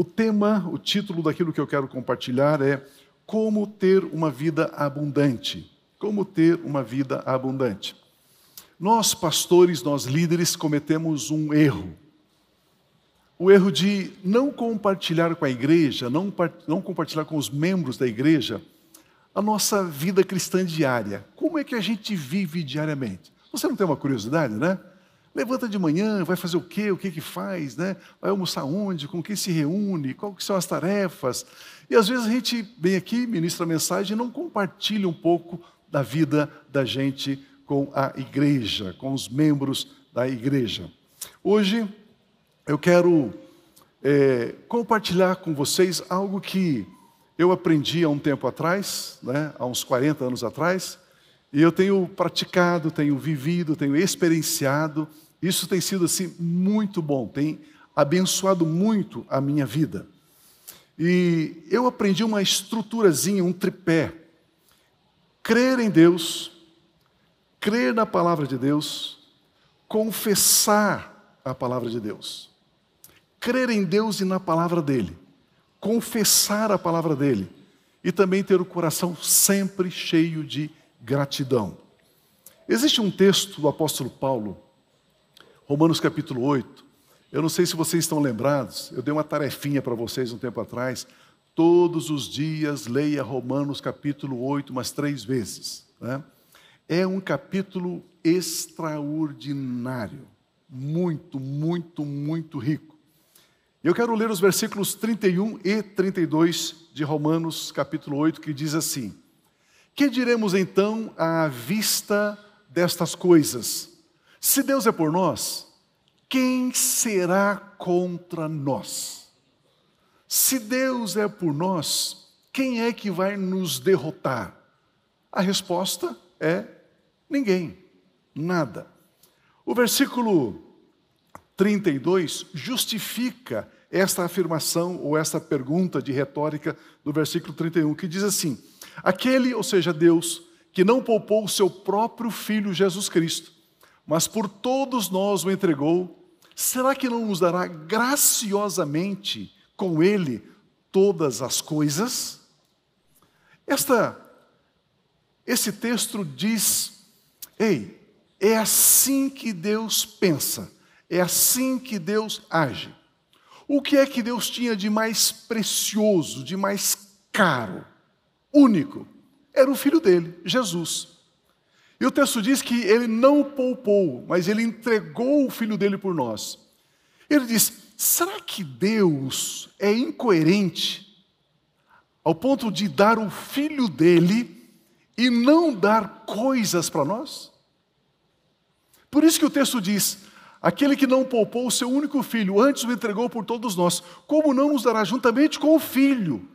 O tema, o título daquilo que eu quero compartilhar é Como ter uma vida abundante. Como ter uma vida abundante. Nós, pastores, nós líderes, cometemos um erro. O erro de não compartilhar com a igreja, não, não compartilhar com os membros da igreja, a nossa vida cristã diária. Como é que a gente vive diariamente? Você não tem uma curiosidade, né? Levanta de manhã, vai fazer o quê, o que que faz, né? Vai almoçar onde, com quem se reúne, quais são as tarefas. E às vezes a gente vem aqui, ministra a mensagem e não compartilha um pouco da vida da gente com a igreja, com os membros da igreja. Hoje eu quero é, compartilhar com vocês algo que eu aprendi há um tempo atrás, né, há uns 40 anos atrás, e eu tenho praticado, tenho vivido, tenho experienciado. Isso tem sido assim muito bom, tem abençoado muito a minha vida. E eu aprendi uma estruturazinha, um tripé. Crer em Deus, crer na palavra de Deus, confessar a palavra de Deus. Crer em Deus e na palavra dele. Confessar a palavra dele. E também ter o coração sempre cheio de gratidão. Existe um texto do apóstolo Paulo, Romanos capítulo 8. Eu não sei se vocês estão lembrados, eu dei uma tarefinha para vocês um tempo atrás. Todos os dias leia Romanos capítulo 8, umas três vezes. Né? É um capítulo extraordinário, muito, muito, muito rico. Eu quero ler os versículos 31 e 32 de Romanos capítulo 8, que diz assim: que diremos então à vista destas coisas? Se Deus é por nós, quem será contra nós? Se Deus é por nós, quem é que vai nos derrotar? A resposta é ninguém, nada. O versículo 32 justifica esta afirmação ou esta pergunta de retórica do versículo 31, que diz assim: Aquele, ou seja, Deus, que não poupou o seu próprio filho Jesus Cristo, mas por todos nós o entregou, será que não nos dará graciosamente com ele todas as coisas? Esta esse texto diz: Ei, é assim que Deus pensa, é assim que Deus age. O que é que Deus tinha de mais precioso, de mais caro? único era o filho dele, Jesus. E o texto diz que ele não o poupou, mas ele entregou o filho dele por nós. Ele diz: será que Deus é incoerente ao ponto de dar o filho dele e não dar coisas para nós? Por isso que o texto diz: aquele que não poupou o seu único filho, antes o entregou por todos nós, como não nos dará juntamente com o filho?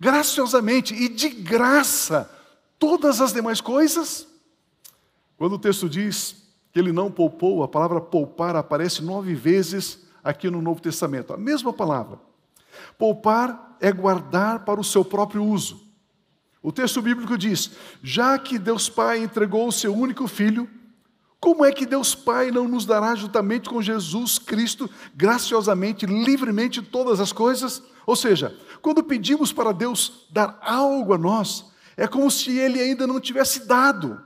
graciosamente e de graça todas as demais coisas? Quando o texto diz que ele não poupou, a palavra poupar aparece nove vezes aqui no Novo Testamento, a mesma palavra. Poupar é guardar para o seu próprio uso. O texto bíblico diz: já que Deus Pai entregou o seu único filho como é que Deus Pai não nos dará juntamente com Jesus Cristo graciosamente, livremente todas as coisas? Ou seja, quando pedimos para Deus dar algo a nós, é como se ele ainda não tivesse dado.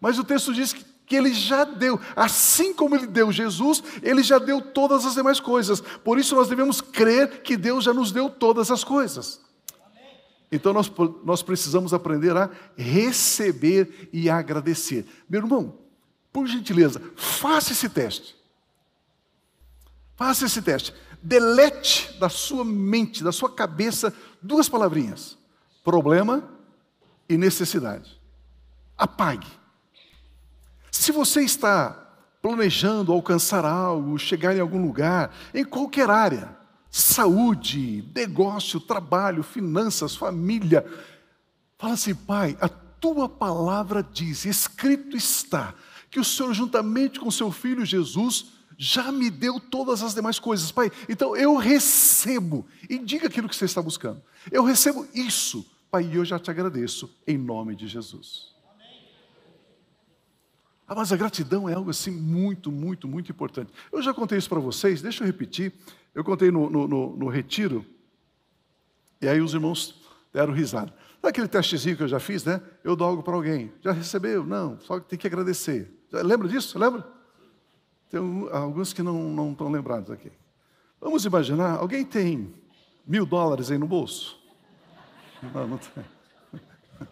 Mas o texto diz que, que ele já deu, assim como ele deu Jesus, ele já deu todas as demais coisas. Por isso nós devemos crer que Deus já nos deu todas as coisas. Então nós, nós precisamos aprender a receber e agradecer. Meu irmão, por gentileza, faça esse teste. Faça esse teste. Delete da sua mente, da sua cabeça, duas palavrinhas: problema e necessidade. Apague. Se você está planejando alcançar algo, chegar em algum lugar, em qualquer área, saúde, negócio, trabalho, finanças, família, fala assim, pai, a tua palavra diz, escrito está, que o Senhor, juntamente com seu filho Jesus, já me deu todas as demais coisas. Pai, então eu recebo, e diga aquilo que você está buscando. Eu recebo isso, Pai, e eu já te agradeço, em nome de Jesus. Ah, mas a gratidão é algo assim muito, muito, muito importante. Eu já contei isso para vocês, deixa eu repetir. Eu contei no, no, no, no retiro, e aí os irmãos deram risada. Sabe aquele testezinho que eu já fiz, né? Eu dou algo para alguém. Já recebeu? Não, só tem que agradecer. Já, lembra disso? Lembra? Tem alguns que não estão lembrados aqui. Vamos imaginar, alguém tem mil dólares aí no bolso? Não, não tem.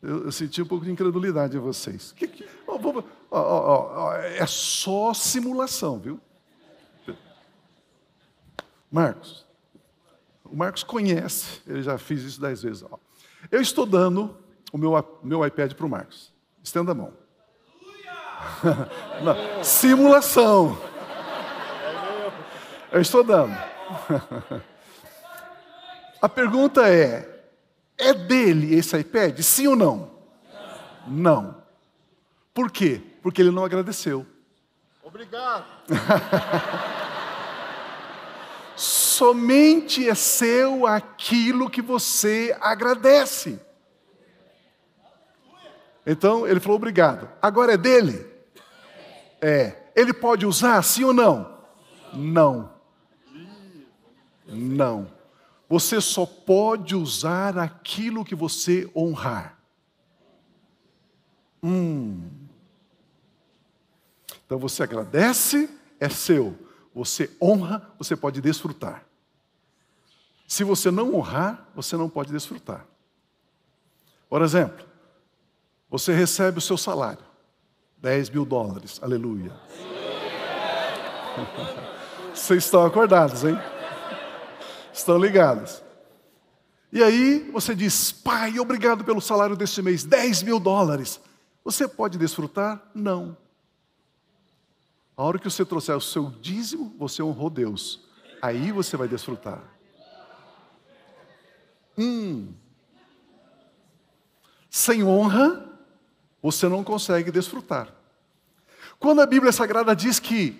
Eu, eu senti um pouco de incredulidade em vocês. Que, que, ó, ó, ó, é só simulação, viu? Marcos, o Marcos conhece, ele já fez isso dez vezes. Ó. Eu estou dando o meu, meu iPad para o Marcos. Estenda a mão. Não, simulação. Eu estou dando. A pergunta é: é dele esse iPad? Sim ou não? Não. Por quê? Porque ele não agradeceu. Obrigado. somente é seu aquilo que você agradece. Então ele falou: obrigado. Agora é dele? É. Ele pode usar, sim ou não? Não. Não. Você só pode usar aquilo que você honrar. Hum. Então você agradece, é seu. Você honra, você pode desfrutar. Se você não honrar, você não pode desfrutar. Por exemplo, você recebe o seu salário, 10 mil dólares, aleluia. Vocês estão acordados, hein? Estão ligados. E aí você diz, pai, obrigado pelo salário deste mês, 10 mil dólares. Você pode desfrutar? Não. A hora que você trouxer o seu dízimo, você honrou Deus. Aí você vai desfrutar. Hum. Sem honra, você não consegue desfrutar. Quando a Bíblia Sagrada diz que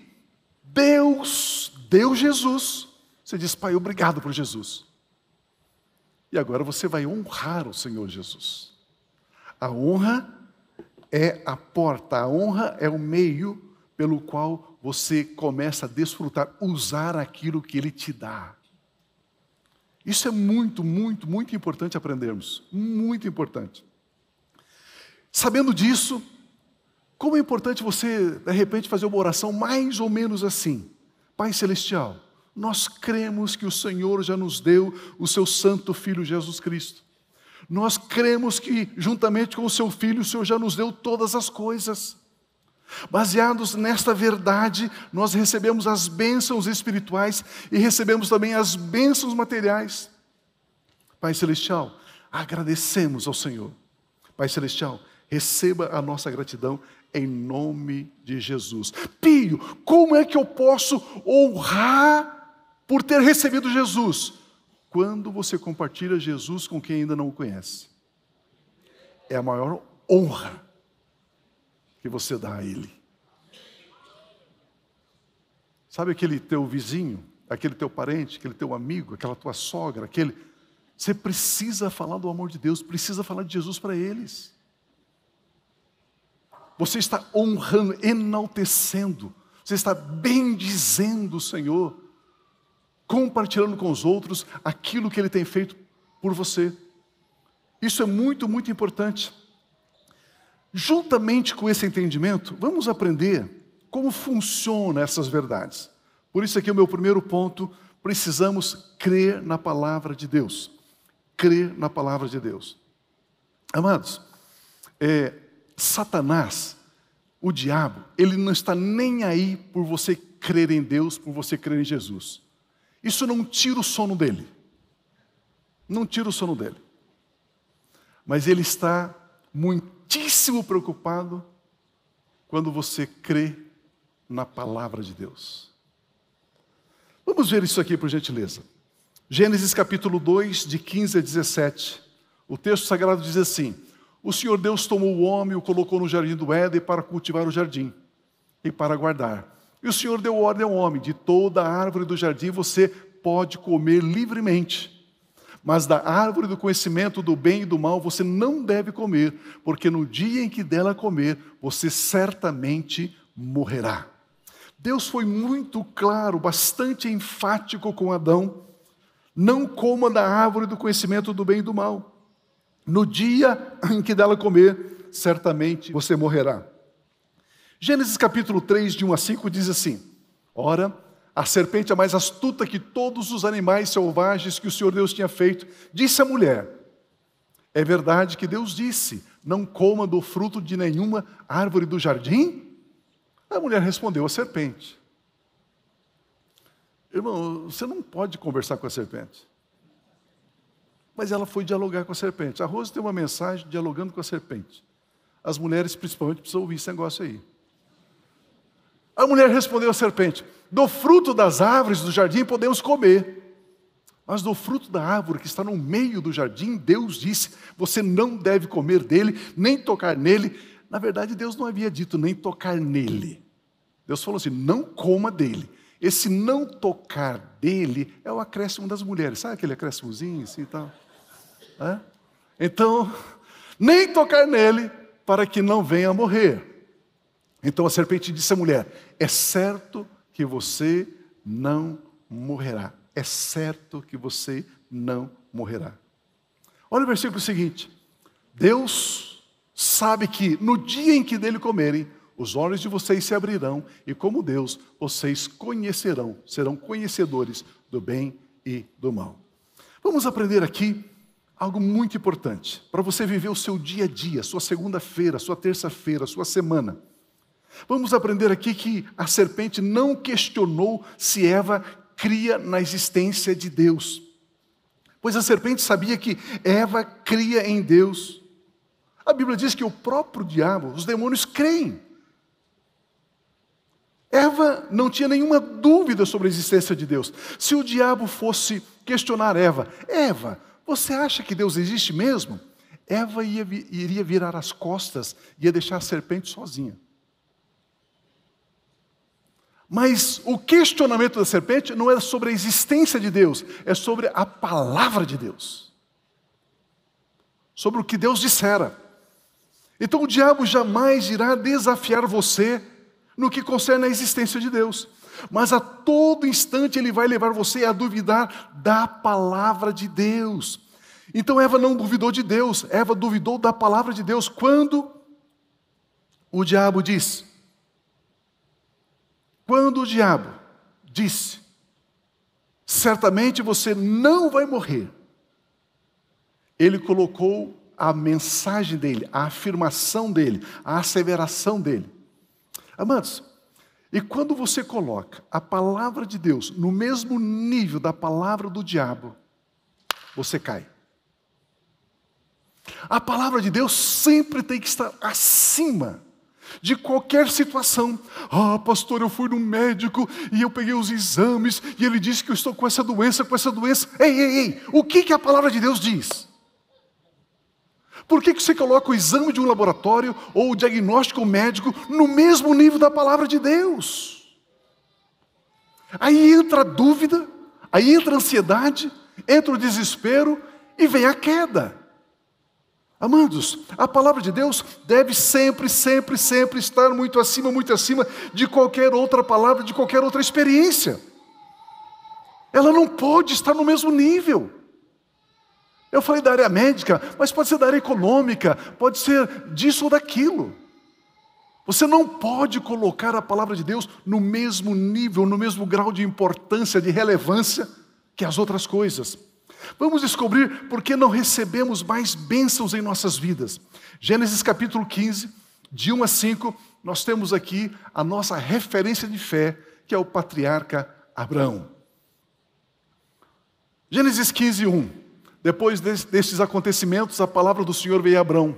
Deus deu Jesus, você diz, Pai, obrigado por Jesus. E agora você vai honrar o Senhor Jesus. A honra é a porta, a honra é o meio pelo qual você começa a desfrutar, usar aquilo que Ele te dá. Isso é muito, muito, muito importante aprendermos. Muito importante. Sabendo disso, como é importante você, de repente, fazer uma oração mais ou menos assim: Pai Celestial, nós cremos que o Senhor já nos deu o seu Santo Filho Jesus Cristo. Nós cremos que, juntamente com o seu Filho, o Senhor já nos deu todas as coisas. Baseados nesta verdade, nós recebemos as bênçãos espirituais e recebemos também as bênçãos materiais. Pai Celestial, agradecemos ao Senhor. Pai Celestial, receba a nossa gratidão em nome de Jesus. Pio, como é que eu posso honrar por ter recebido Jesus? Quando você compartilha Jesus com quem ainda não o conhece. É a maior honra que você dá a ele. Sabe aquele teu vizinho, aquele teu parente, aquele teu amigo, aquela tua sogra, aquele. Você precisa falar do amor de Deus, precisa falar de Jesus para eles. Você está honrando, enaltecendo, você está bendizendo o Senhor, compartilhando com os outros aquilo que Ele tem feito por você. Isso é muito, muito importante. Juntamente com esse entendimento, vamos aprender como funcionam essas verdades. Por isso aqui é o meu primeiro ponto, precisamos crer na palavra de Deus. Crer na palavra de Deus. Amados, é, Satanás, o diabo, ele não está nem aí por você crer em Deus, por você crer em Jesus. Isso não tira o sono dele. Não tira o sono dele. Mas ele está muito muitíssimo preocupado quando você crê na palavra de Deus. Vamos ver isso aqui, por gentileza. Gênesis capítulo 2, de 15 a 17. O texto sagrado diz assim: O Senhor Deus tomou o homem e o colocou no jardim do Éden para cultivar o jardim e para guardar. E o Senhor deu ordem ao homem: De toda a árvore do jardim você pode comer livremente mas da árvore do conhecimento do bem e do mal você não deve comer, porque no dia em que dela comer, você certamente morrerá. Deus foi muito claro, bastante enfático com Adão. Não coma da árvore do conhecimento do bem e do mal. No dia em que dela comer, certamente você morrerá. Gênesis capítulo 3, de 1 a 5 diz assim: Ora, a serpente é mais astuta que todos os animais selvagens que o Senhor Deus tinha feito. Disse a mulher: É verdade que Deus disse: Não coma do fruto de nenhuma árvore do jardim? A mulher respondeu: A serpente. Irmão, você não pode conversar com a serpente. Mas ela foi dialogar com a serpente. A Rosa tem uma mensagem dialogando com a serpente. As mulheres, principalmente, precisam ouvir esse negócio aí. A mulher respondeu à serpente: Do fruto das árvores do jardim podemos comer. Mas do fruto da árvore que está no meio do jardim, Deus disse: Você não deve comer dele, nem tocar nele. Na verdade, Deus não havia dito nem tocar nele. Deus falou assim: Não coma dele. Esse não tocar dele é o acréscimo das mulheres. Sabe aquele acréscimozinho assim e tal? É? Então, nem tocar nele para que não venha a morrer. Então a serpente disse à mulher: É certo que você não morrerá. É certo que você não morrerá. Olha o versículo seguinte: Deus sabe que no dia em que dele comerem, os olhos de vocês se abrirão e, como Deus, vocês conhecerão, serão conhecedores do bem e do mal. Vamos aprender aqui algo muito importante para você viver o seu dia a dia, sua segunda-feira, sua terça-feira, sua semana. Vamos aprender aqui que a serpente não questionou se Eva cria na existência de Deus. Pois a serpente sabia que Eva cria em Deus. A Bíblia diz que o próprio diabo, os demônios creem. Eva não tinha nenhuma dúvida sobre a existência de Deus. Se o diabo fosse questionar Eva, Eva, você acha que Deus existe mesmo? Eva ia, iria virar as costas, ia deixar a serpente sozinha. Mas o questionamento da serpente não é sobre a existência de Deus, é sobre a palavra de Deus. Sobre o que Deus dissera. Então o diabo jamais irá desafiar você no que concerne à existência de Deus. Mas a todo instante ele vai levar você a duvidar da palavra de Deus. Então Eva não duvidou de Deus, Eva duvidou da palavra de Deus quando o diabo diz: quando o diabo disse: Certamente você não vai morrer, ele colocou a mensagem dele, a afirmação dele, a asseveração dele. Amados, e quando você coloca a palavra de Deus no mesmo nível da palavra do diabo, você cai. A palavra de Deus sempre tem que estar acima de qualquer situação. Ah, pastor, eu fui no médico e eu peguei os exames e ele disse que eu estou com essa doença, com essa doença. Ei, ei, ei, o que, que a palavra de Deus diz? Por que, que você coloca o exame de um laboratório ou o diagnóstico médico no mesmo nível da palavra de Deus? Aí entra a dúvida, aí entra a ansiedade, entra o desespero e vem a queda. Amados, a palavra de Deus deve sempre, sempre, sempre estar muito acima, muito acima de qualquer outra palavra, de qualquer outra experiência. Ela não pode estar no mesmo nível. Eu falei da área médica, mas pode ser da área econômica, pode ser disso ou daquilo. Você não pode colocar a palavra de Deus no mesmo nível, no mesmo grau de importância, de relevância que as outras coisas. Vamos descobrir por que não recebemos mais bênçãos em nossas vidas. Gênesis capítulo 15, de 1 a 5, nós temos aqui a nossa referência de fé, que é o patriarca Abraão. Gênesis 15, 1. Depois destes acontecimentos, a palavra do Senhor veio a Abraão,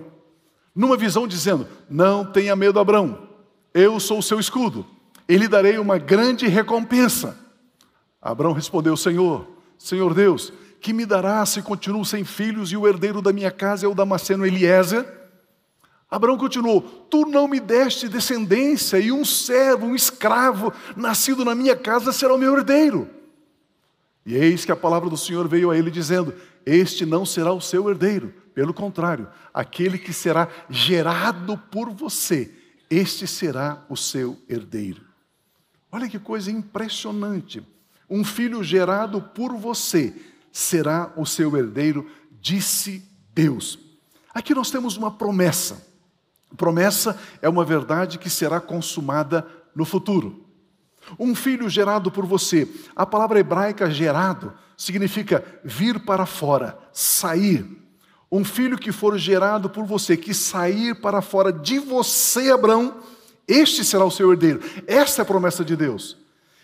numa visão dizendo: Não tenha medo, Abraão, eu sou o seu escudo, e lhe darei uma grande recompensa. Abraão respondeu: Senhor, Senhor Deus, que me dará se continuo sem filhos e o herdeiro da minha casa é o Damasceno Eliezer? Abraão continuou: Tu não me deste descendência, e um servo, um escravo, nascido na minha casa, será o meu herdeiro. E eis que a palavra do Senhor veio a ele, dizendo: Este não será o seu herdeiro, pelo contrário, aquele que será gerado por você, este será o seu herdeiro. Olha que coisa impressionante! Um filho gerado por você será o seu herdeiro, disse Deus. Aqui nós temos uma promessa. Promessa é uma verdade que será consumada no futuro. Um filho gerado por você. A palavra hebraica gerado significa vir para fora, sair. Um filho que for gerado por você, que sair para fora de você, Abraão, este será o seu herdeiro. Esta é a promessa de Deus.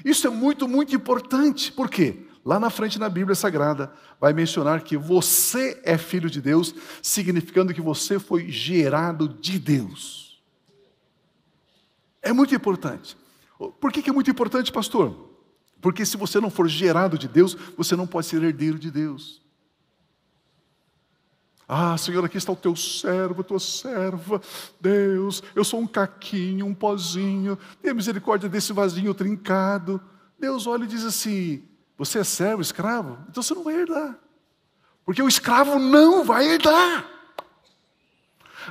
Isso é muito, muito importante. Por quê? lá na frente na Bíblia Sagrada, vai mencionar que você é filho de Deus, significando que você foi gerado de Deus. É muito importante. Por que, é muito importante, pastor? Porque se você não for gerado de Deus, você não pode ser herdeiro de Deus. Ah, Senhor, aqui está o teu servo, tua serva. Deus, eu sou um caquinho, um pozinho. Tenha misericórdia desse vasinho trincado. Deus olha e diz assim: você é servo, escravo? Então você não vai herdar. Porque o escravo não vai herdar.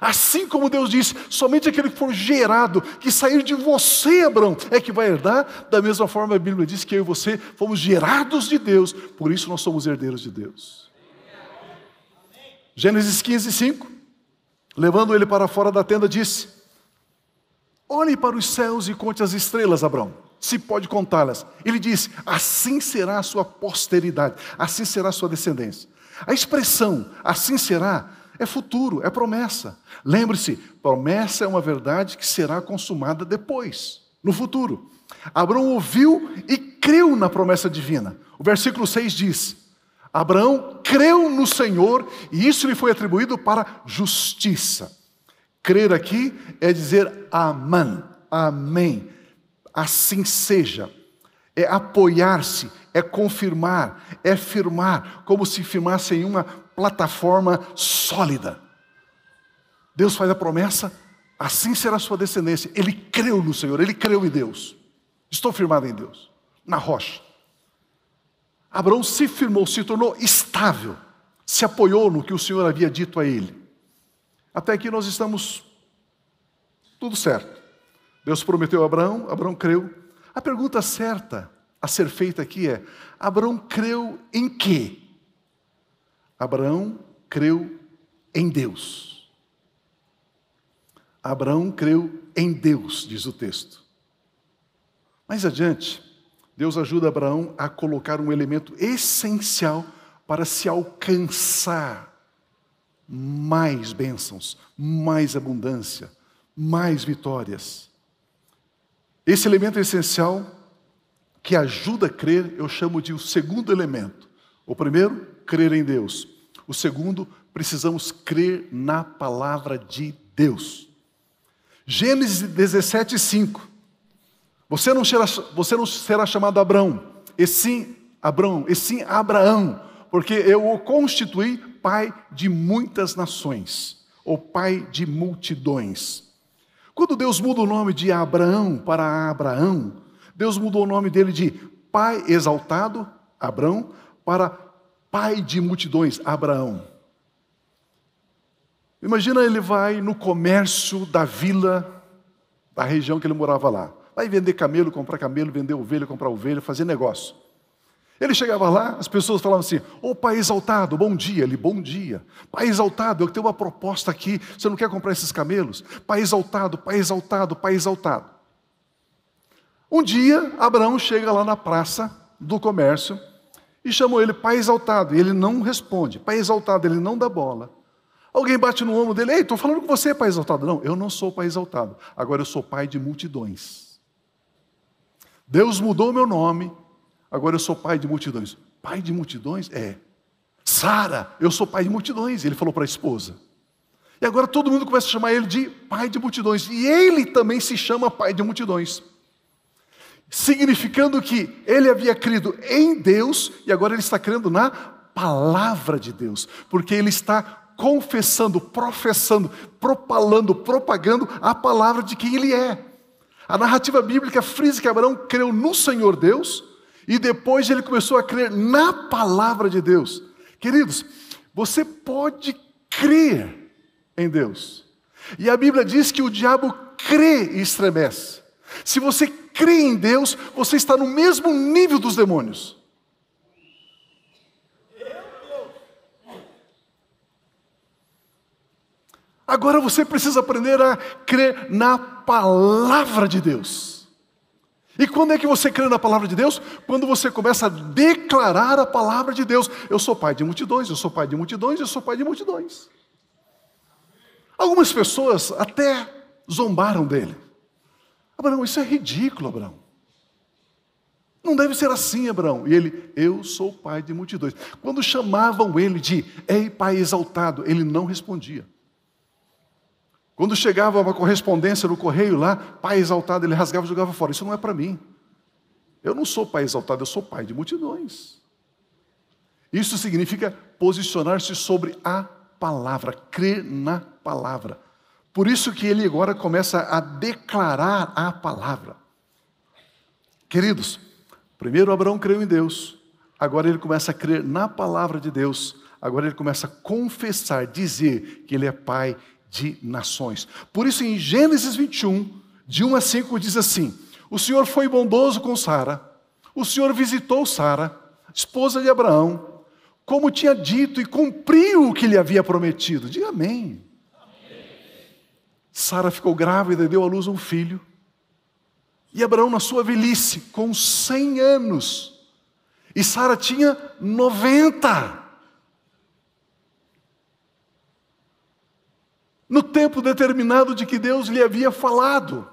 Assim como Deus disse, somente aquele que for gerado, que sair de você, Abraão, é que vai herdar. Da mesma forma, a Bíblia diz que eu e você fomos gerados de Deus, por isso nós somos herdeiros de Deus. Gênesis 15, 5. Levando ele para fora da tenda, disse: Olhe para os céus e conte as estrelas, Abraão se pode contá-las. Ele diz: assim será a sua posteridade, assim será a sua descendência. A expressão assim será é futuro, é promessa. Lembre-se, promessa é uma verdade que será consumada depois, no futuro. Abraão ouviu e creu na promessa divina. O versículo 6 diz: Abraão creu no Senhor e isso lhe foi atribuído para justiça. Crer aqui é dizer aman, amém assim seja, é apoiar-se, é confirmar, é firmar, como se firmasse em uma plataforma sólida. Deus faz a promessa, assim será a sua descendência. Ele creu no Senhor, ele creu em Deus. Estou firmado em Deus, na rocha. Abraão se firmou, se tornou estável, se apoiou no que o Senhor havia dito a ele. Até aqui nós estamos tudo certo. Deus prometeu a Abraão, Abraão creu. A pergunta certa a ser feita aqui é: Abraão creu em quê? Abraão creu em Deus. Abraão creu em Deus, diz o texto. Mais adiante, Deus ajuda Abraão a colocar um elemento essencial para se alcançar mais bênçãos, mais abundância, mais vitórias. Esse elemento é essencial que ajuda a crer, eu chamo de o segundo elemento. O primeiro, crer em Deus. O segundo, precisamos crer na palavra de Deus. Gênesis 17, 5. Você não será, você não será chamado Abrão, e sim Abrão, e sim Abraão, porque eu o constituí pai de muitas nações, ou pai de multidões. Quando Deus muda o nome de Abraão para Abraão, Deus mudou o nome dele de pai exaltado, Abraão, para pai de multidões, Abraão. Imagina ele vai no comércio da vila, da região que ele morava lá. Vai vender camelo, comprar camelo, vender ovelha, comprar ovelha, fazer negócio. Ele chegava lá, as pessoas falavam assim: Ô pai exaltado, bom dia. Ele, bom dia. Pai exaltado, eu tenho uma proposta aqui, você não quer comprar esses camelos? Pai exaltado, pai exaltado, pai exaltado. Um dia, Abraão chega lá na praça do comércio e chamou ele pai exaltado, e ele não responde. Pai exaltado, ele não dá bola. Alguém bate no ombro dele: Ei, estou falando com você, pai exaltado. Não, eu não sou pai exaltado, agora eu sou pai de multidões. Deus mudou meu nome Agora eu sou pai de multidões. Pai de multidões? É. Sara, eu sou pai de multidões, ele falou para a esposa. E agora todo mundo começa a chamar ele de pai de multidões. E ele também se chama pai de multidões. Significando que ele havia crido em Deus e agora ele está crendo na palavra de Deus, porque ele está confessando, professando, propalando, propagando a palavra de quem ele é. A narrativa bíblica frisa que Abraão creu no Senhor Deus e depois ele começou a crer na palavra de Deus. Queridos, você pode crer em Deus. E a Bíblia diz que o diabo crê e estremece. Se você crê em Deus, você está no mesmo nível dos demônios. Agora você precisa aprender a crer na palavra de Deus. E quando é que você crê na palavra de Deus? Quando você começa a declarar a palavra de Deus. Eu sou pai de multidões, eu sou pai de multidões, eu sou pai de multidões. Algumas pessoas até zombaram dele. Abraão, isso é ridículo, Abraão. Não deve ser assim, Abraão. E ele, eu sou pai de multidões. Quando chamavam ele de, ei, pai exaltado, ele não respondia. Quando chegava uma correspondência no correio lá, pai exaltado, ele rasgava e jogava fora. Isso não é para mim. Eu não sou pai exaltado, eu sou pai de multidões. Isso significa posicionar-se sobre a palavra, crer na palavra. Por isso que ele agora começa a declarar a palavra. Queridos, primeiro Abraão creu em Deus, agora ele começa a crer na palavra de Deus, agora ele começa a confessar, dizer que ele é pai de nações. Por isso, em Gênesis 21, de 1 a 5, diz assim: O Senhor foi bondoso com Sara, o Senhor visitou Sara, esposa de Abraão, como tinha dito e cumpriu o que lhe havia prometido. Diga amém. Sara ficou grávida e deu à luz um filho. E Abraão, na sua velhice, com 100 anos, e Sara tinha 90. no tempo determinado de que Deus lhe havia falado.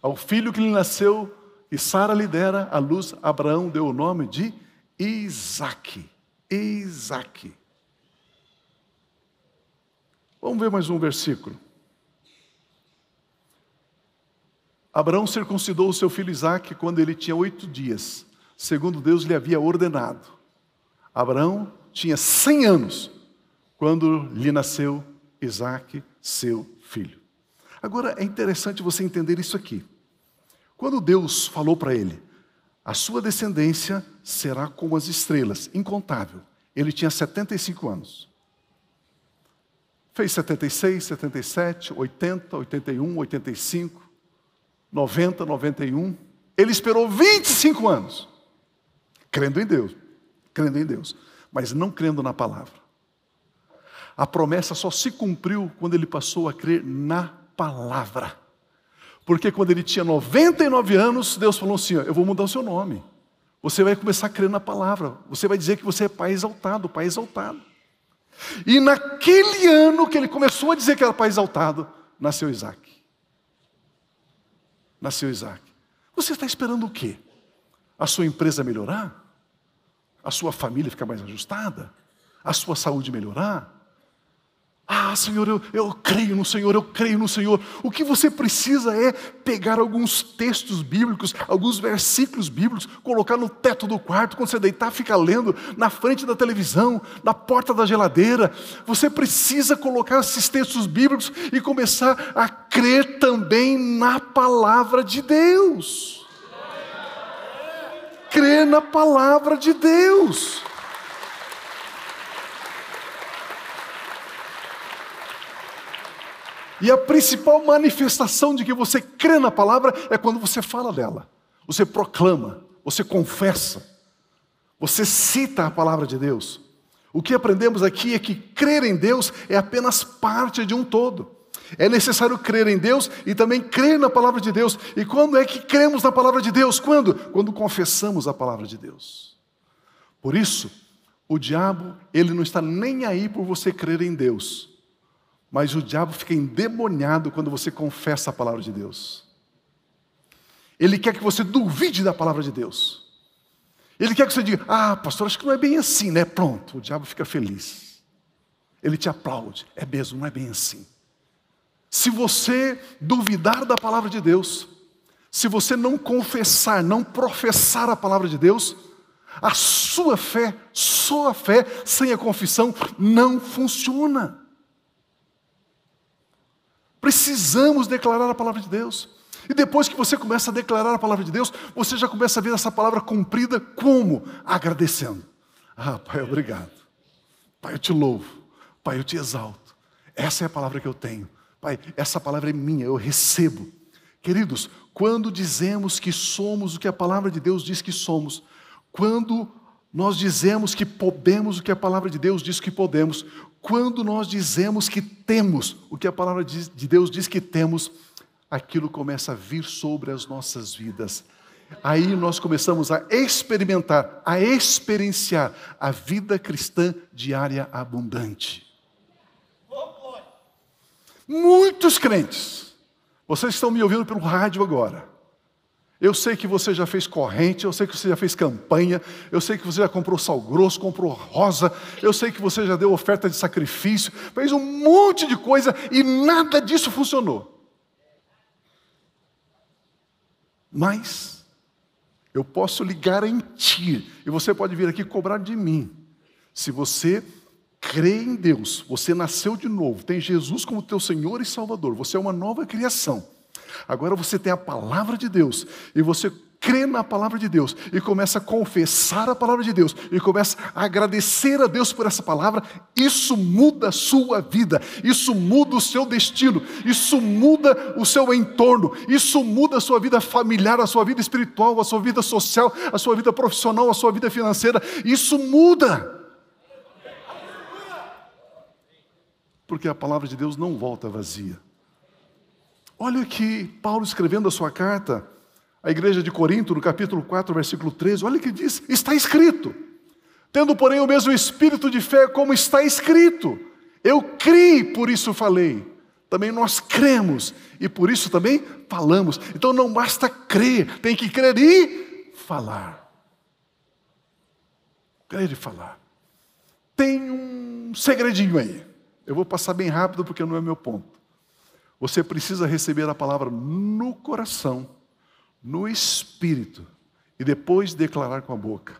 Ao filho que lhe nasceu e Sara lhe dera à luz, Abraão deu o nome de Isaac. Isaac. Vamos ver mais um versículo. Abraão circuncidou o seu filho Isaac quando ele tinha oito dias, segundo Deus lhe havia ordenado. Abraão tinha cem anos quando lhe nasceu Isaac, seu filho. Agora é interessante você entender isso aqui. Quando Deus falou para ele, a sua descendência será como as estrelas, incontável. Ele tinha 75 anos. Fez 76, 77, 80, 81, 85, 90, 91. Ele esperou 25 anos, crendo em Deus, crendo em Deus, mas não crendo na palavra. A promessa só se cumpriu quando ele passou a crer na palavra. Porque quando ele tinha 99 anos, Deus falou assim: Eu vou mudar o seu nome. Você vai começar a crer na palavra. Você vai dizer que você é pai exaltado, pai exaltado. E naquele ano que ele começou a dizer que era pai exaltado, nasceu Isaac. Nasceu Isaac. Você está esperando o quê? A sua empresa melhorar? A sua família ficar mais ajustada? A sua saúde melhorar? Ah, Senhor, eu, eu creio no Senhor, eu creio no Senhor. O que você precisa é pegar alguns textos bíblicos, alguns versículos bíblicos, colocar no teto do quarto, quando você deitar, fica lendo, na frente da televisão, na porta da geladeira. Você precisa colocar esses textos bíblicos e começar a crer também na palavra de Deus. Crer na palavra de Deus. E a principal manifestação de que você crê na palavra é quando você fala dela, você proclama, você confessa, você cita a palavra de Deus. O que aprendemos aqui é que crer em Deus é apenas parte de um todo. É necessário crer em Deus e também crer na palavra de Deus. E quando é que cremos na palavra de Deus? Quando? Quando confessamos a palavra de Deus. Por isso, o diabo, ele não está nem aí por você crer em Deus. Mas o diabo fica endemoniado quando você confessa a palavra de Deus. Ele quer que você duvide da palavra de Deus. Ele quer que você diga: Ah, pastor, acho que não é bem assim, né? Pronto, o diabo fica feliz. Ele te aplaude. É mesmo, não é bem assim. Se você duvidar da palavra de Deus, se você não confessar, não professar a palavra de Deus, a sua fé, sua fé, sem a confissão, não funciona. Precisamos declarar a palavra de Deus. E depois que você começa a declarar a palavra de Deus, você já começa a ver essa palavra cumprida como? Agradecendo. Ah, Pai, obrigado. Pai, eu te louvo. Pai, eu te exalto. Essa é a palavra que eu tenho. Pai, essa palavra é minha, eu recebo. Queridos, quando dizemos que somos o que a palavra de Deus diz que somos, quando nós dizemos que podemos o que a palavra de Deus diz que podemos. Quando nós dizemos que temos o que a palavra de Deus diz que temos, aquilo começa a vir sobre as nossas vidas. Aí nós começamos a experimentar, a experienciar a vida cristã diária abundante. Muitos crentes, vocês estão me ouvindo pelo rádio agora eu sei que você já fez corrente, eu sei que você já fez campanha, eu sei que você já comprou sal grosso, comprou rosa, eu sei que você já deu oferta de sacrifício, fez um monte de coisa e nada disso funcionou. Mas eu posso lhe garantir, e você pode vir aqui cobrar de mim, se você crê em Deus, você nasceu de novo, tem Jesus como teu Senhor e Salvador, você é uma nova criação. Agora você tem a palavra de Deus e você crê na palavra de Deus e começa a confessar a palavra de Deus e começa a agradecer a Deus por essa palavra, isso muda a sua vida, isso muda o seu destino, isso muda o seu entorno, isso muda a sua vida familiar, a sua vida espiritual, a sua vida social, a sua vida profissional, a sua vida financeira, isso muda. Porque a palavra de Deus não volta vazia. Olha que Paulo escrevendo a sua carta à igreja de Corinto, no capítulo 4, versículo 13, olha o que diz: está escrito. Tendo, porém, o mesmo espírito de fé, como está escrito. Eu criei, por isso falei. Também nós cremos e por isso também falamos. Então não basta crer, tem que crer e falar. Crer e falar. Tem um segredinho aí. Eu vou passar bem rápido porque não é meu ponto. Você precisa receber a palavra no coração, no espírito, e depois declarar com a boca.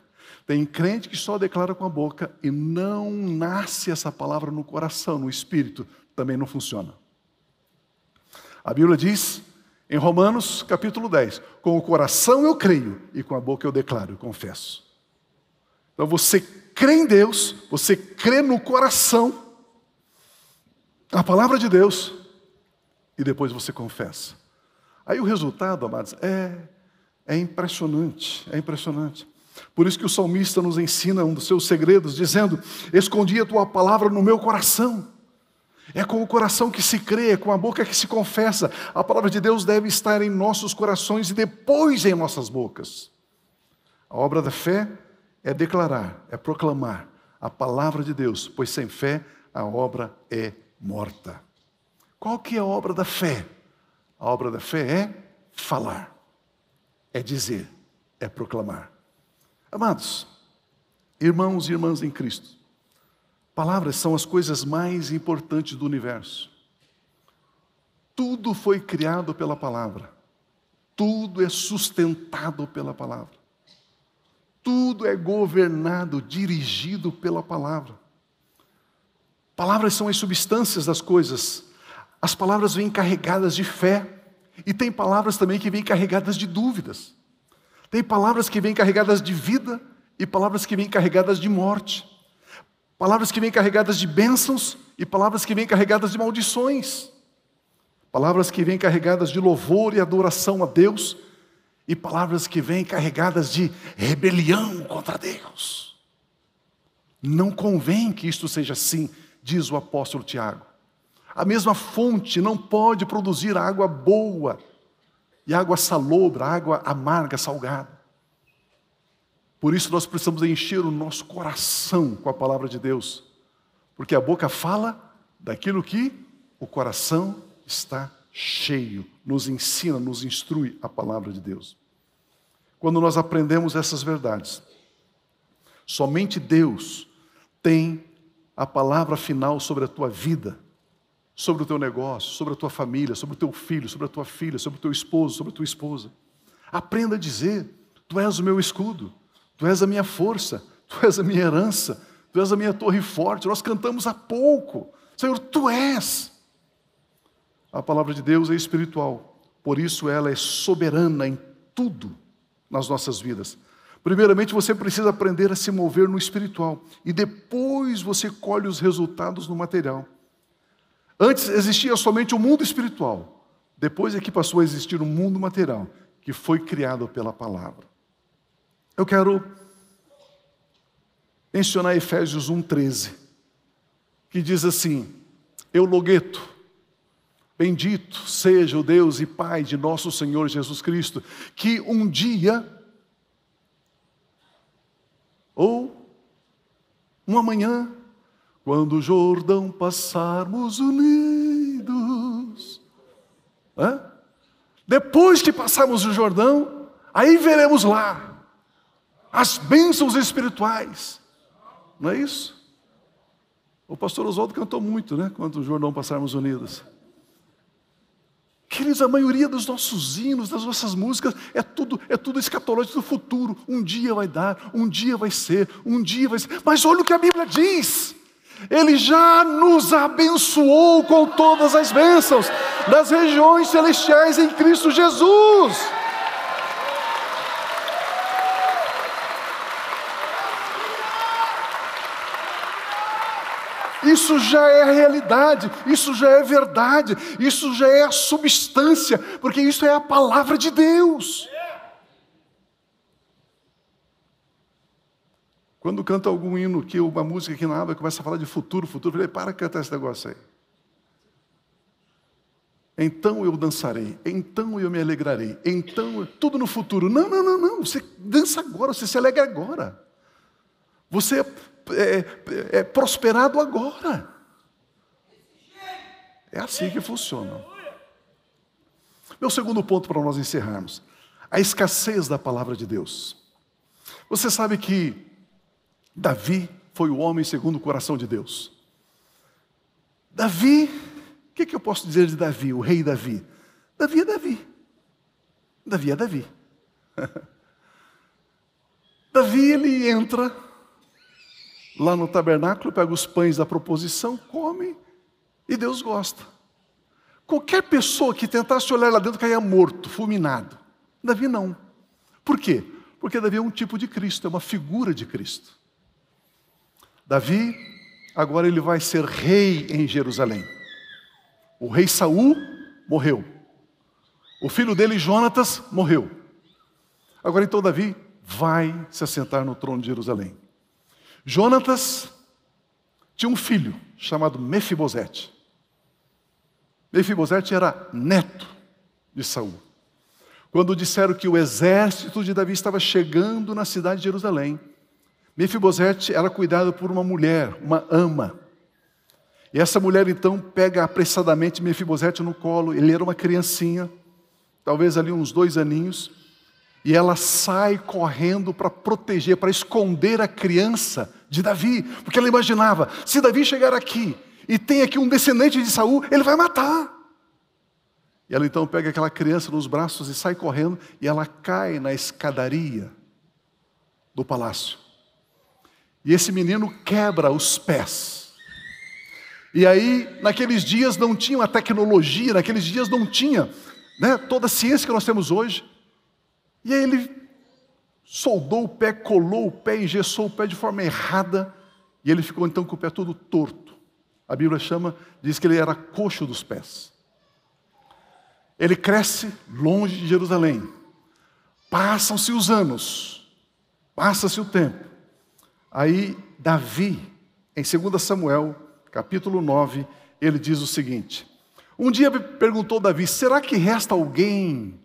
Tem crente que só declara com a boca e não nasce essa palavra no coração, no espírito, também não funciona. A Bíblia diz em Romanos capítulo 10: Com o coração eu creio e com a boca eu declaro, e confesso. Então você crê em Deus, você crê no coração, a palavra de Deus, e depois você confessa. Aí o resultado, amados, é, é impressionante, é impressionante. Por isso que o salmista nos ensina um dos seus segredos, dizendo: Escondi a tua palavra no meu coração. É com o coração que se crê, é com a boca que se confessa. A palavra de Deus deve estar em nossos corações e depois em nossas bocas. A obra da fé é declarar, é proclamar a palavra de Deus, pois sem fé a obra é morta. Qual que é a obra da fé? A obra da fé é falar, é dizer, é proclamar. Amados, irmãos e irmãs em Cristo, palavras são as coisas mais importantes do universo. Tudo foi criado pela palavra. Tudo é sustentado pela palavra. Tudo é governado, dirigido pela palavra. Palavras são as substâncias das coisas, as palavras vêm carregadas de fé e tem palavras também que vêm carregadas de dúvidas. Tem palavras que vêm carregadas de vida e palavras que vêm carregadas de morte. Palavras que vêm carregadas de bênçãos e palavras que vêm carregadas de maldições. Palavras que vêm carregadas de louvor e adoração a Deus e palavras que vêm carregadas de rebelião contra Deus. Não convém que isto seja assim, diz o apóstolo Tiago. A mesma fonte não pode produzir água boa e água salobra, água amarga, salgada. Por isso nós precisamos encher o nosso coração com a palavra de Deus, porque a boca fala daquilo que o coração está cheio. Nos ensina, nos instrui a palavra de Deus. Quando nós aprendemos essas verdades, somente Deus tem a palavra final sobre a tua vida sobre o teu negócio, sobre a tua família, sobre o teu filho, sobre a tua filha, sobre o teu esposo, sobre a tua esposa. Aprenda a dizer: Tu és o meu escudo, Tu és a minha força, Tu és a minha herança, Tu és a minha torre forte. Nós cantamos há pouco, Senhor, Tu és. A palavra de Deus é espiritual, por isso ela é soberana em tudo nas nossas vidas. Primeiramente, você precisa aprender a se mover no espiritual e depois você colhe os resultados no material. Antes existia somente o mundo espiritual. Depois é que passou a existir o um mundo material, que foi criado pela palavra. Eu quero mencionar Efésios 1,13, que diz assim: Eu logueto, bendito seja o Deus e Pai de nosso Senhor Jesus Cristo, que um dia, ou uma manhã, quando o Jordão passarmos unidos. Hã? Depois que passarmos o Jordão, aí veremos lá as bênçãos espirituais. Não é isso? O pastor Oswaldo cantou muito, né? Quando o Jordão passarmos unidos. Queridos, a maioria dos nossos hinos, das nossas músicas, é tudo, é tudo escatológico do futuro. Um dia vai dar, um dia vai ser, um dia vai ser. Mas olha o que a Bíblia diz. Ele já nos abençoou com todas as bênçãos das regiões celestiais em Cristo Jesus. Isso já é realidade, isso já é verdade, isso já é a substância, porque isso é a palavra de Deus. Quando canta algum hino que uma música que na abre começa a falar de futuro, futuro, eu falei, para cantar esse negócio aí. Então eu dançarei, então eu me alegrarei, então tudo no futuro. Não, não, não, não. Você dança agora, você se alegra agora. Você é, é, é prosperado agora. É assim que funciona. Meu segundo ponto para nós encerrarmos: a escassez da palavra de Deus. Você sabe que Davi foi o homem segundo o coração de Deus. Davi, o que, que, eu posso dizer de Davi, o rei Davi? Davi é Davi. Davi é Davi. Davi, ele entra lá no tabernáculo, pega os pães da proposição, come e Deus gosta. Qualquer pessoa que tentasse olhar lá dentro caía morto, fulminado. Davi não. Por quê? Porque Davi é um tipo de Cristo, é uma figura de Cristo. Davi, agora ele vai ser rei em Jerusalém. O rei Saul morreu. O filho dele, Jonatas, morreu. Agora então Davi vai se assentar no trono de Jerusalém. Jonatas tinha um filho chamado Mefibosete. Mefibosete era neto de Saul. Quando disseram que o exército de Davi estava chegando na cidade de Jerusalém, Mefibosete era cuidado por uma mulher, uma ama. E essa mulher então pega apressadamente Mefibosete no colo. Ele era uma criancinha, talvez ali uns dois aninhos, e ela sai correndo para proteger, para esconder a criança de Davi, porque ela imaginava: se Davi chegar aqui e tem aqui um descendente de Saul, ele vai matar. E ela então pega aquela criança nos braços e sai correndo, e ela cai na escadaria do palácio. E esse menino quebra os pés. E aí, naqueles dias não tinha a tecnologia, naqueles dias não tinha né, toda a ciência que nós temos hoje. E aí ele soldou o pé, colou o pé, engessou o pé de forma errada, e ele ficou então com o pé todo torto. A Bíblia chama, diz que ele era coxo dos pés. Ele cresce longe de Jerusalém. Passam-se os anos, passa-se o tempo. Aí, Davi, em 2 Samuel, capítulo 9, ele diz o seguinte: Um dia perguntou Davi: será que resta alguém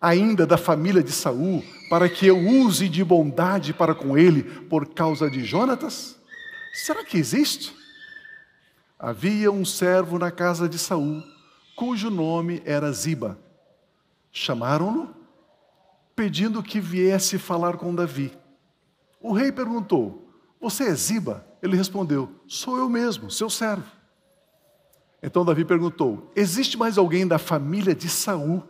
ainda da família de Saul para que eu use de bondade para com ele por causa de Jonatas? Será que existe? Havia um servo na casa de Saul, cujo nome era Ziba. Chamaram-no, pedindo que viesse falar com Davi. O rei perguntou: Você é Ziba? Ele respondeu: Sou eu mesmo, seu servo. Então Davi perguntou: Existe mais alguém da família de Saul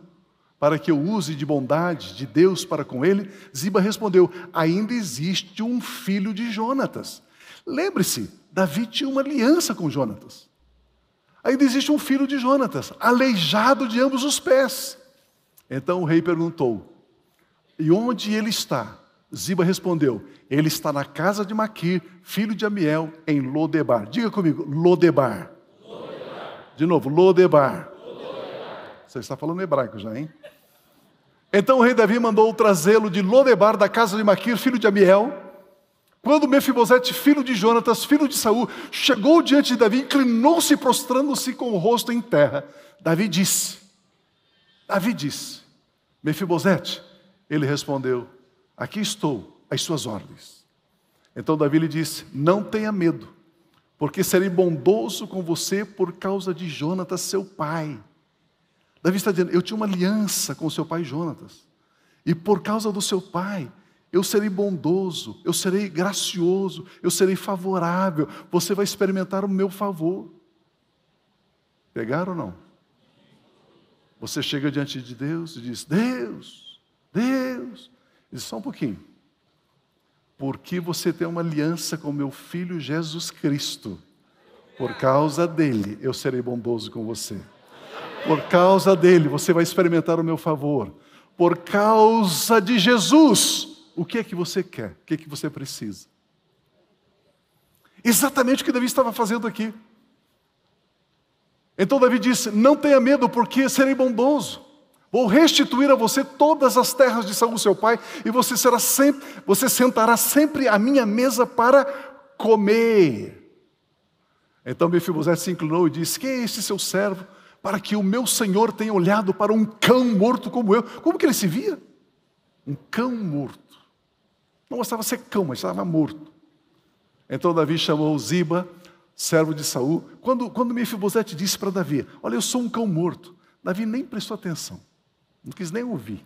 para que eu use de bondade de Deus para com ele? Ziba respondeu: Ainda existe um filho de Jonatas. Lembre-se, Davi tinha uma aliança com Jonatas. Ainda existe um filho de Jonatas, aleijado de ambos os pés. Então o rei perguntou: E onde ele está? Ziba respondeu: Ele está na casa de Maquir, filho de Amiel, em Lodebar. Diga comigo, Lodebar. Lodebar. De novo, Lodebar. Lodebar. Você está falando hebraico já, hein? Então o rei Davi mandou trazê-lo de Lodebar, da casa de Maquir, filho de Amiel. Quando Mefibosete, filho de Jonatas, filho de Saul, chegou diante de Davi, inclinou-se, prostrando-se com o rosto em terra. Davi disse: Davi disse, Mefibosete. Ele respondeu: Aqui estou, às suas ordens. Então Davi lhe disse: Não tenha medo, porque serei bondoso com você por causa de Jonatas, seu pai. Davi está dizendo: Eu tinha uma aliança com seu pai Jonatas, e por causa do seu pai, eu serei bondoso, eu serei gracioso, eu serei favorável, você vai experimentar o meu favor. Pegaram ou não? Você chega diante de Deus e diz: Deus, Deus, isso só um pouquinho. Porque você tem uma aliança com meu filho Jesus Cristo. Por causa dele, eu serei bondoso com você. Por causa dele, você vai experimentar o meu favor. Por causa de Jesus, o que é que você quer? O que é que você precisa? Exatamente o que Davi estava fazendo aqui. Então Davi disse: Não tenha medo, porque serei bondoso. Vou restituir a você todas as terras de Saul, seu pai, e você será sempre, você sentará sempre à minha mesa para comer. Então Mefibosete se inclinou e disse: Quem é esse seu servo? Para que o meu senhor tenha olhado para um cão morto como eu. Como que ele se via? Um cão morto. Não gostava de ser cão, mas estava morto. Então Davi chamou Ziba, servo de Saul. Quando, quando Mefibosete disse para Davi: Olha, eu sou um cão morto. Davi nem prestou atenção. Não quis nem ouvir.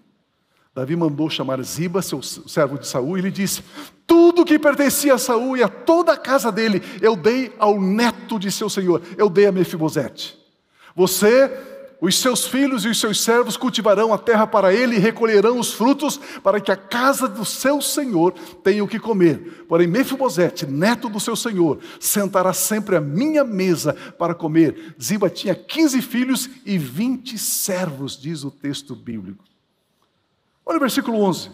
Davi mandou chamar Ziba, seu servo de Saul, e lhe disse: Tudo que pertencia a Saul e a toda a casa dele, eu dei ao neto de seu senhor, eu dei a Mefibosete. Você os seus filhos e os seus servos cultivarão a terra para ele e recolherão os frutos para que a casa do seu senhor tenha o que comer. Porém, Mefibosete, neto do seu senhor, sentará sempre à minha mesa para comer. Ziba tinha 15 filhos e 20 servos, diz o texto bíblico. Olha o versículo 11.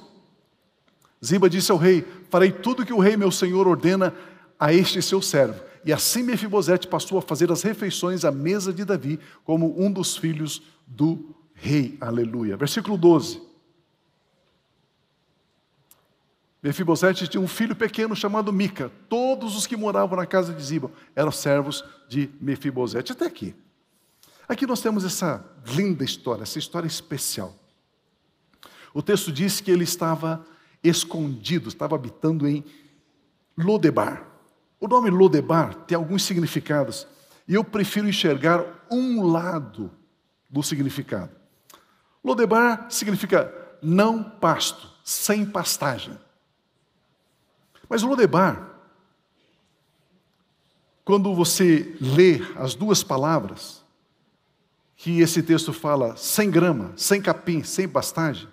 Ziba disse ao rei: Farei tudo que o rei meu senhor ordena a este seu servo e assim Mefibosete passou a fazer as refeições à mesa de Davi, como um dos filhos do rei. Aleluia. Versículo 12. Mefibosete tinha um filho pequeno chamado Mica. Todos os que moravam na casa de Ziba eram servos de Mefibosete. Até aqui. Aqui nós temos essa linda história, essa história especial. O texto diz que ele estava escondido, estava habitando em Lodebar. O nome Lodebar tem alguns significados e eu prefiro enxergar um lado do significado. Lodebar significa não pasto, sem pastagem. Mas Lodebar, quando você lê as duas palavras que esse texto fala, sem grama, sem capim, sem pastagem,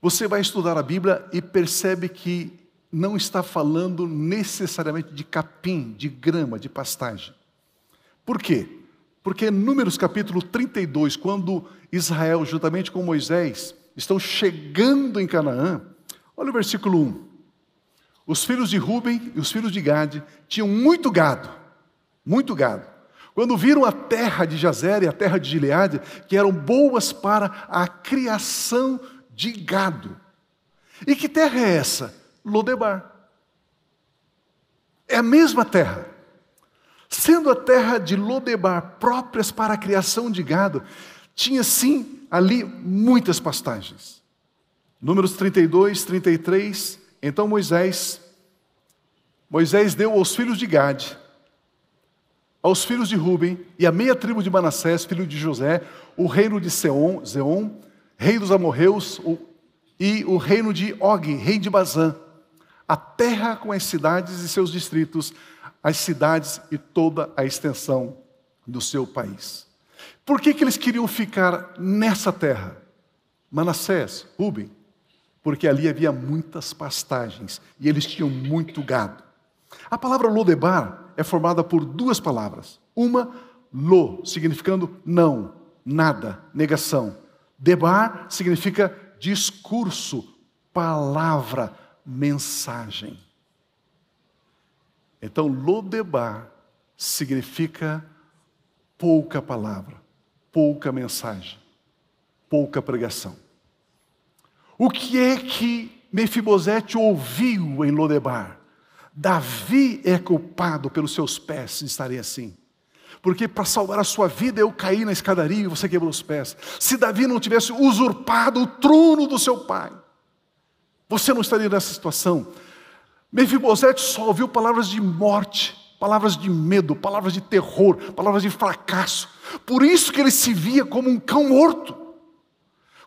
você vai estudar a Bíblia e percebe que não está falando necessariamente de capim, de grama, de pastagem. Por quê? Porque Números capítulo 32, quando Israel, juntamente com Moisés, estão chegando em Canaã, olha o versículo 1. Os filhos de Ruben e os filhos de Gade tinham muito gado, muito gado. Quando viram a terra de Jazer e a terra de Gileade, que eram boas para a criação de gado. E que terra é essa? Lodebar. É a mesma terra. Sendo a terra de Lodebar próprias para a criação de gado, tinha sim ali muitas pastagens. Números 32, 33. Então Moisés Moisés deu aos filhos de Gade, aos filhos de Ruben e à meia tribo de Manassés, filho de José, o reino de Seom, Zeon, rei dos amorreus, e o reino de Og, rei de Bazã a terra com as cidades e seus distritos, as cidades e toda a extensão do seu país. Por que, que eles queriam ficar nessa terra? Manassés, Rubem, porque ali havia muitas pastagens e eles tinham muito gado. A palavra Lodebar é formada por duas palavras. Uma, lo, significando não, nada, negação. Debar significa discurso, palavra, mensagem. Então, Lodebar significa pouca palavra, pouca mensagem, pouca pregação. O que é que Mefibosete ouviu em Lodebar? Davi é culpado pelos seus pés de estarem assim. Porque para salvar a sua vida eu caí na escadaria e você quebrou os pés. Se Davi não tivesse usurpado o trono do seu pai, você não estaria nessa situação. Mefibosete só ouviu palavras de morte, palavras de medo, palavras de terror, palavras de fracasso. Por isso que ele se via como um cão morto.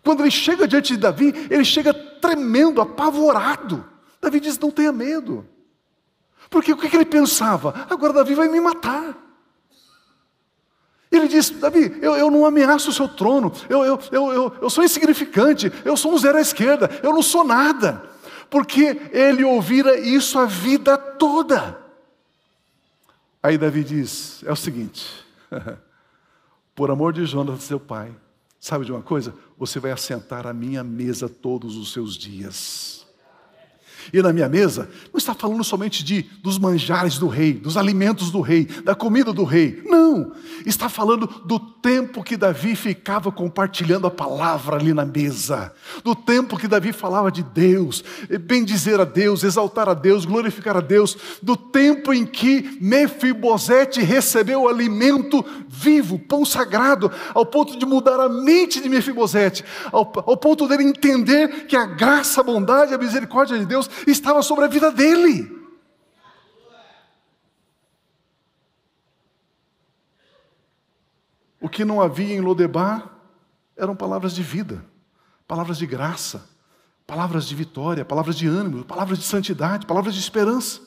Quando ele chega diante de Davi, ele chega tremendo, apavorado. Davi diz: Não tenha medo. Porque o que ele pensava? Agora Davi vai me matar. Ele diz: Davi, eu, eu não ameaço o seu trono, eu, eu, eu, eu, eu sou insignificante, eu sou um zero à esquerda, eu não sou nada. Porque ele ouvira isso a vida toda. Aí Davi diz: é o seguinte, por amor de Jonas, seu pai, sabe de uma coisa? Você vai assentar à minha mesa todos os seus dias. E na minha mesa, não está falando somente de dos manjares do rei, dos alimentos do rei, da comida do rei. Não não! Está falando do tempo que Davi ficava compartilhando a palavra ali na mesa, do tempo que Davi falava de Deus, bendizer a Deus, exaltar a Deus, glorificar a Deus, do tempo em que Mefibosete recebeu alimento vivo, pão sagrado, ao ponto de mudar a mente de Mefibosete, ao, ao ponto dele entender que a graça, a bondade, a misericórdia de Deus estava sobre a vida dele. O que não havia em Lodebar eram palavras de vida, palavras de graça, palavras de vitória, palavras de ânimo, palavras de santidade, palavras de esperança.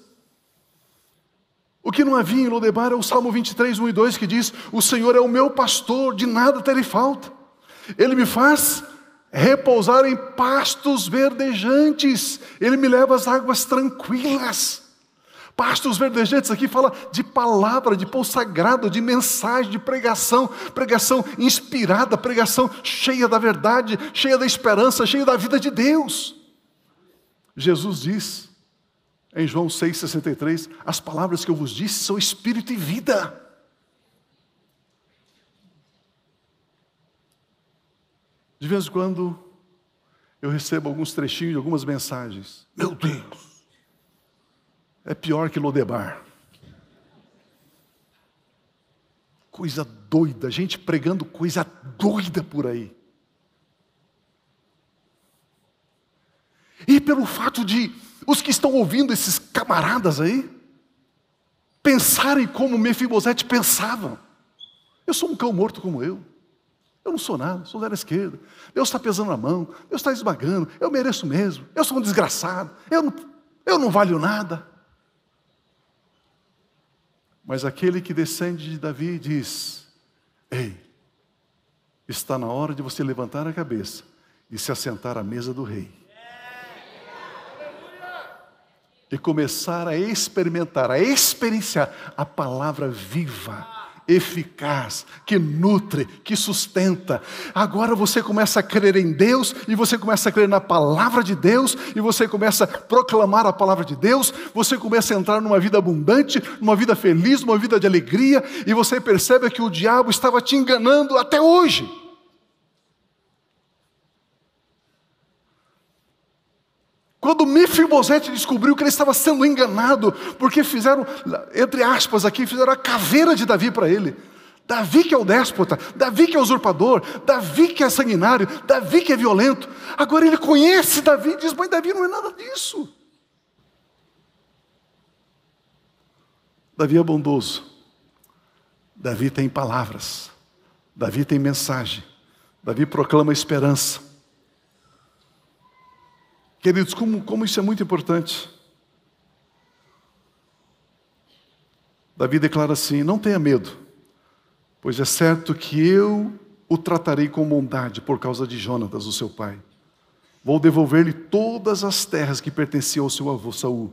O que não havia em Lodebar é o Salmo 23, 1 e 2 que diz: O Senhor é o meu pastor, de nada terei falta. Ele me faz repousar em pastos verdejantes, ele me leva às águas tranquilas pastos verdejantes aqui fala de palavra, de pão sagrado, de mensagem, de pregação, pregação inspirada, pregação cheia da verdade, cheia da esperança, cheia da vida de Deus. Jesus diz em João 6,63: As palavras que eu vos disse são espírito e vida. De vez em quando eu recebo alguns trechinhos de algumas mensagens. Meu Deus! é pior que Lodebar. Coisa doida, gente pregando coisa doida por aí. E pelo fato de os que estão ouvindo esses camaradas aí pensarem como Mefibosete pensavam. Eu sou um cão morto como eu. Eu não sou nada, sou da esquerda. Deus está pesando a mão, Deus está esmagando, eu mereço mesmo, eu sou um desgraçado, eu não, eu não valho nada. Mas aquele que descende de Davi diz: Ei, está na hora de você levantar a cabeça e se assentar à mesa do rei. E começar a experimentar, a experienciar a palavra viva eficaz, que nutre, que sustenta. Agora você começa a crer em Deus, e você começa a crer na palavra de Deus, e você começa a proclamar a palavra de Deus, você começa a entrar numa vida abundante, numa vida feliz, numa vida de alegria, e você percebe que o diabo estava te enganando até hoje. Quando Mefibosete descobriu que ele estava sendo enganado, porque fizeram, entre aspas aqui, fizeram a caveira de Davi para ele. Davi que é o déspota, Davi que é o usurpador, Davi que é sanguinário, Davi que é violento. Agora ele conhece Davi e diz: Mas Davi não é nada disso. Davi é bondoso, Davi tem palavras, Davi tem mensagem, Davi proclama esperança, Queridos, como, como isso é muito importante. Davi declara assim: Não tenha medo, pois é certo que eu o tratarei com bondade por causa de Jonatas, o seu pai. Vou devolver-lhe todas as terras que pertenciam ao seu avô Saul,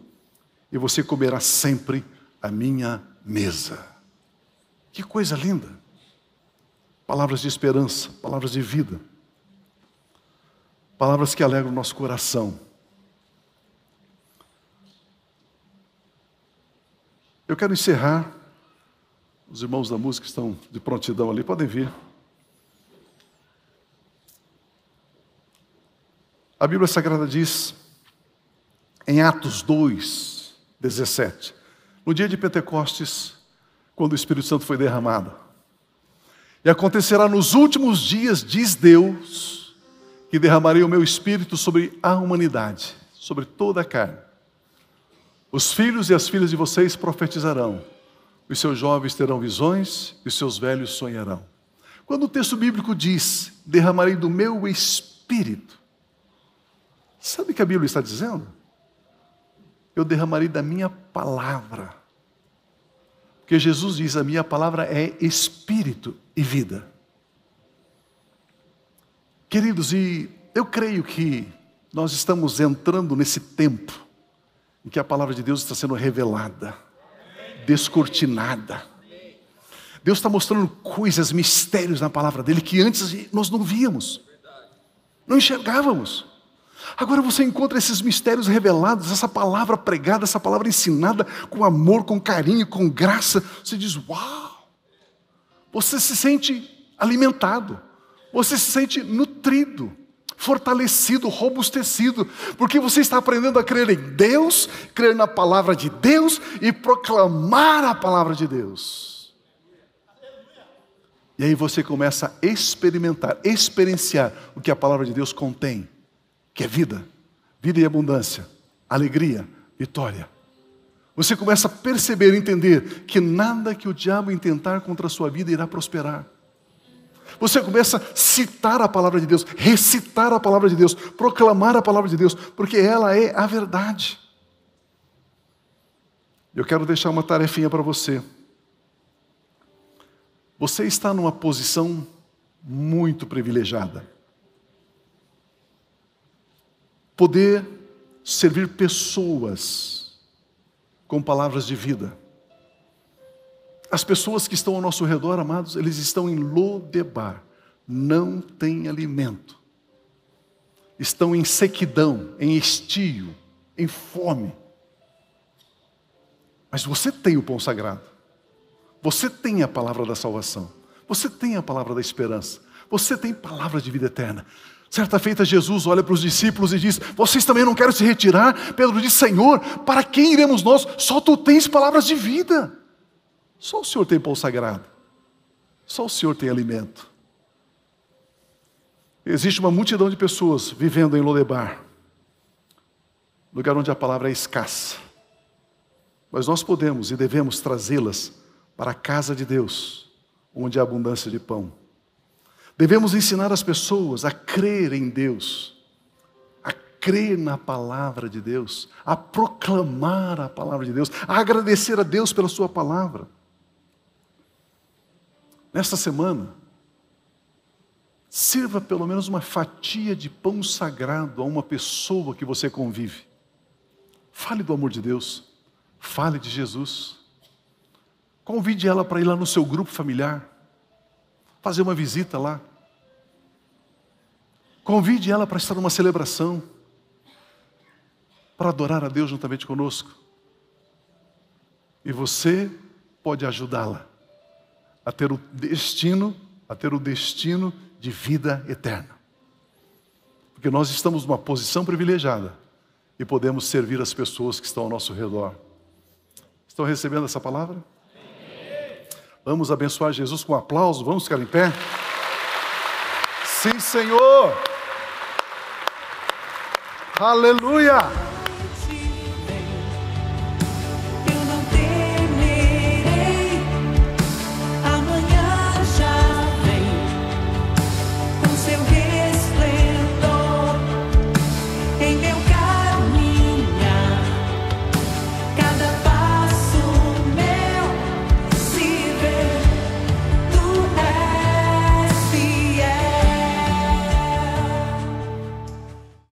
e você comerá sempre a minha mesa. Que coisa linda! Palavras de esperança, palavras de vida, palavras que alegram o nosso coração. Eu quero encerrar. Os irmãos da música estão de prontidão ali, podem vir. A Bíblia Sagrada diz, em Atos 2, 17, no dia de Pentecostes, quando o Espírito Santo foi derramado, e acontecerá nos últimos dias, diz Deus, que derramarei o meu espírito sobre a humanidade, sobre toda a carne. Os filhos e as filhas de vocês profetizarão, os seus jovens terão visões e os seus velhos sonharão. Quando o texto bíblico diz: derramarei do meu espírito, sabe o que a Bíblia está dizendo? Eu derramarei da minha palavra. Porque Jesus diz: a minha palavra é espírito e vida. Queridos, e eu creio que nós estamos entrando nesse tempo em que a palavra de Deus está sendo revelada, descortinada. Deus está mostrando coisas, mistérios na palavra dele que antes nós não víamos, não enxergávamos. Agora você encontra esses mistérios revelados, essa palavra pregada, essa palavra ensinada com amor, com carinho, com graça. Você diz: Uau! Você se sente alimentado, você se sente nutrido fortalecido, robustecido, porque você está aprendendo a crer em Deus, crer na palavra de Deus e proclamar a palavra de Deus. E aí você começa a experimentar, experienciar o que a palavra de Deus contém, que é vida, vida e abundância, alegria, vitória. Você começa a perceber, entender que nada que o diabo intentar contra a sua vida irá prosperar. Você começa a citar a palavra de Deus, recitar a palavra de Deus, proclamar a palavra de Deus, porque ela é a verdade. Eu quero deixar uma tarefinha para você. Você está numa posição muito privilegiada. Poder servir pessoas com palavras de vida. As pessoas que estão ao nosso redor, amados, eles estão em Lodebar, não têm alimento, estão em sequidão, em estio, em fome. Mas você tem o pão sagrado, você tem a palavra da salvação, você tem a palavra da esperança, você tem palavra de vida eterna. Certa feita, Jesus olha para os discípulos e diz: Vocês também não querem se retirar? Pedro diz: Senhor, para quem iremos nós? Só tu tens palavras de vida. Só o Senhor tem pão sagrado. Só o Senhor tem alimento. Existe uma multidão de pessoas vivendo em Lodebar, lugar onde a palavra é escassa. Mas nós podemos e devemos trazê-las para a casa de Deus, onde há abundância de pão. Devemos ensinar as pessoas a crer em Deus, a crer na palavra de Deus, a proclamar a palavra de Deus, a agradecer a Deus pela Sua palavra nesta semana, sirva pelo menos uma fatia de pão sagrado a uma pessoa que você convive. Fale do amor de Deus, fale de Jesus. Convide ela para ir lá no seu grupo familiar, fazer uma visita lá. Convide ela para estar numa celebração, para adorar a Deus juntamente conosco. E você pode ajudá-la a ter o destino, a ter o destino de vida eterna. Porque nós estamos numa posição privilegiada e podemos servir as pessoas que estão ao nosso redor. Estão recebendo essa palavra? Vamos abençoar Jesus com um aplauso, vamos ficar em pé? Sim, Senhor! Aleluia!